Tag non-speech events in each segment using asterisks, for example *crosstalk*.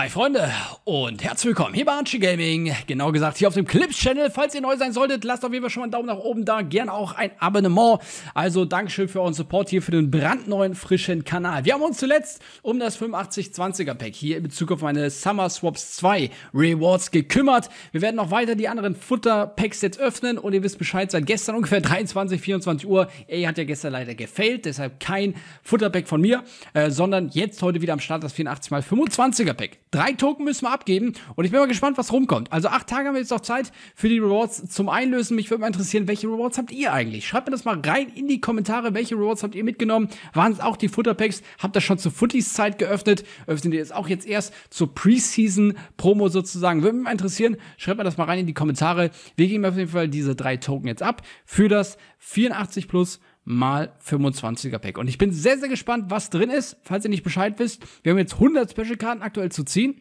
Hi Freunde und herzlich willkommen hier bei Archie Gaming, genau gesagt hier auf dem Clips Channel. Falls ihr neu sein solltet, lasst auf jeden Fall schon mal einen Daumen nach oben da, gern auch ein Abonnement. Also Dankeschön für euren Support hier für den brandneuen, frischen Kanal. Wir haben uns zuletzt um das 8520er Pack hier in Bezug auf meine Summer Swaps 2 Rewards gekümmert. Wir werden noch weiter die anderen Futter Packs jetzt öffnen und ihr wisst Bescheid, seit gestern ungefähr 23, *laughs* 24 Uhr. Ey, hat ja gestern leider gefailt, deshalb kein Futter Pack von mir, äh, sondern jetzt heute wieder am Start das 84x25er Pack. Drei Token müssen wir abgeben und ich bin mal gespannt, was rumkommt. Also acht Tage haben wir jetzt noch Zeit für die Rewards zum Einlösen. Mich würde mal interessieren, welche Rewards habt ihr eigentlich? Schreibt mir das mal rein in die Kommentare, welche Rewards habt ihr mitgenommen? Waren es auch die Futterpacks? Habt ihr schon zur Footies Zeit geöffnet? Öffnet ihr jetzt auch jetzt erst zur Preseason Promo sozusagen? Würde mich mal interessieren. Schreibt mir das mal rein in die Kommentare. Wir geben auf jeden Fall diese drei Token jetzt ab für das 84 plus mal 25er Pack. Und ich bin sehr, sehr gespannt, was drin ist. Falls ihr nicht Bescheid wisst, wir haben jetzt 100 Special-Karten aktuell zu ziehen.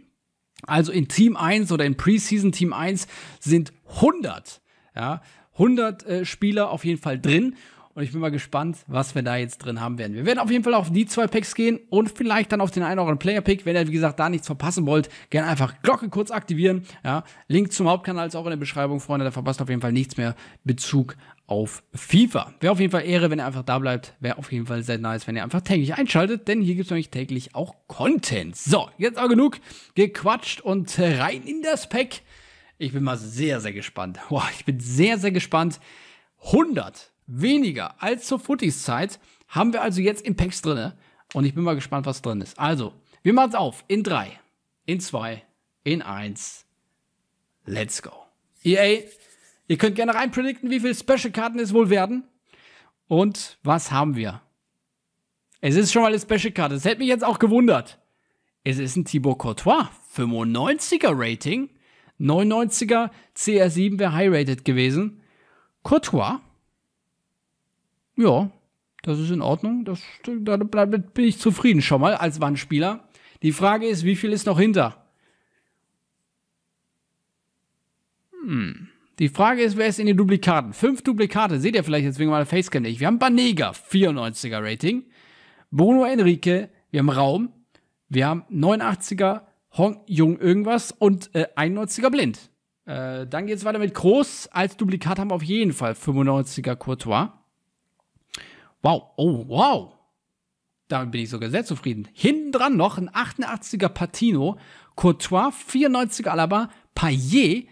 Also in Team 1 oder in Preseason Team 1 sind 100, ja, 100 äh, Spieler auf jeden Fall drin. Und ich bin mal gespannt, was wir da jetzt drin haben werden. Wir werden auf jeden Fall auf die zwei Packs gehen und vielleicht dann auf den einen oder anderen Player-Pick. Wenn ihr, wie gesagt, da nichts verpassen wollt, gerne einfach Glocke kurz aktivieren. Ja, Link zum Hauptkanal ist auch in der Beschreibung, Freunde. Da verpasst auf jeden Fall nichts mehr Bezug auf FIFA. Wäre auf jeden Fall Ehre, wenn ihr einfach da bleibt. Wäre auf jeden Fall sehr nice, wenn ihr einfach täglich einschaltet, denn hier gibt es nämlich täglich auch Content. So, jetzt auch genug gequatscht und rein in das Pack. Ich bin mal sehr, sehr gespannt. Boah, ich bin sehr, sehr gespannt. 100 weniger als zur Footies Zeit haben wir also jetzt im Packs drinne und ich bin mal gespannt, was drin ist. Also, wir machen's auf in 3, in 2, in 1. Let's go. EA Ihr könnt gerne reinpredikten, wie viele Special-Karten es wohl werden. Und was haben wir? Es ist schon mal eine Special-Karte. Das hätte mich jetzt auch gewundert. Es ist ein Thibaut Courtois. 95er Rating. 99er CR7 wäre high-rated gewesen. Courtois. Ja, das ist in Ordnung. Das, damit bin ich zufrieden schon mal als Wandspieler. Die Frage ist, wie viel ist noch hinter? Hm. Die Frage ist, wer ist in den Duplikaten? Fünf Duplikate, seht ihr vielleicht deswegen wegen Facecam nicht. Wir haben Banega, 94er Rating. Bruno Enrique, wir haben Raum. Wir haben 89er Hong Jung irgendwas und äh, 91er Blind. Äh, dann geht's weiter mit Groß. Als Duplikat haben wir auf jeden Fall 95er Courtois. Wow, oh wow. Damit bin ich sogar sehr zufrieden. Hinten dran noch ein 88er Patino, Courtois, 94er Alaba, Payet,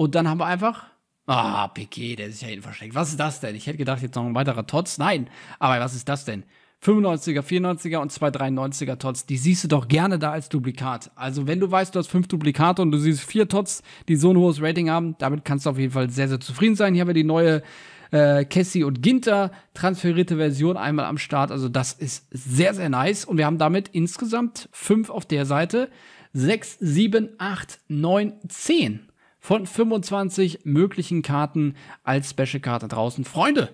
und dann haben wir einfach. Ah, Piquet, der ist ja hinten versteckt. Was ist das denn? Ich hätte gedacht, jetzt noch ein weiterer Tots. Nein, aber was ist das denn? 95er, 94er und 293er Tots, die siehst du doch gerne da als Duplikat. Also wenn du weißt, du hast fünf Duplikate und du siehst vier Tots, die so ein hohes Rating haben, damit kannst du auf jeden Fall sehr, sehr zufrieden sein. Hier haben wir die neue äh, Cassie und Ginter transferierte Version einmal am Start. Also das ist sehr, sehr nice. Und wir haben damit insgesamt fünf auf der Seite. 6, 7, 8, 9, 10 von 25 möglichen Karten als Special-Karte draußen. Freunde,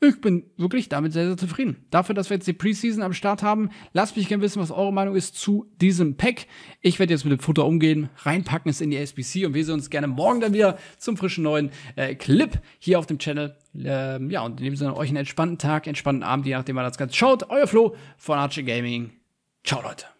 ich bin wirklich damit sehr, sehr zufrieden. Dafür, dass wir jetzt die Preseason am Start haben, lasst mich gerne wissen, was eure Meinung ist zu diesem Pack. Ich werde jetzt mit dem Futter umgehen, reinpacken es in die SBC und wir sehen uns gerne morgen dann wieder zum frischen neuen äh, Clip hier auf dem Channel. Ähm, ja, und in dem Sinne euch einen entspannten Tag, entspannten Abend, je nachdem, wann das Ganze schaut. Euer Flo von Archie Gaming. Ciao, Leute.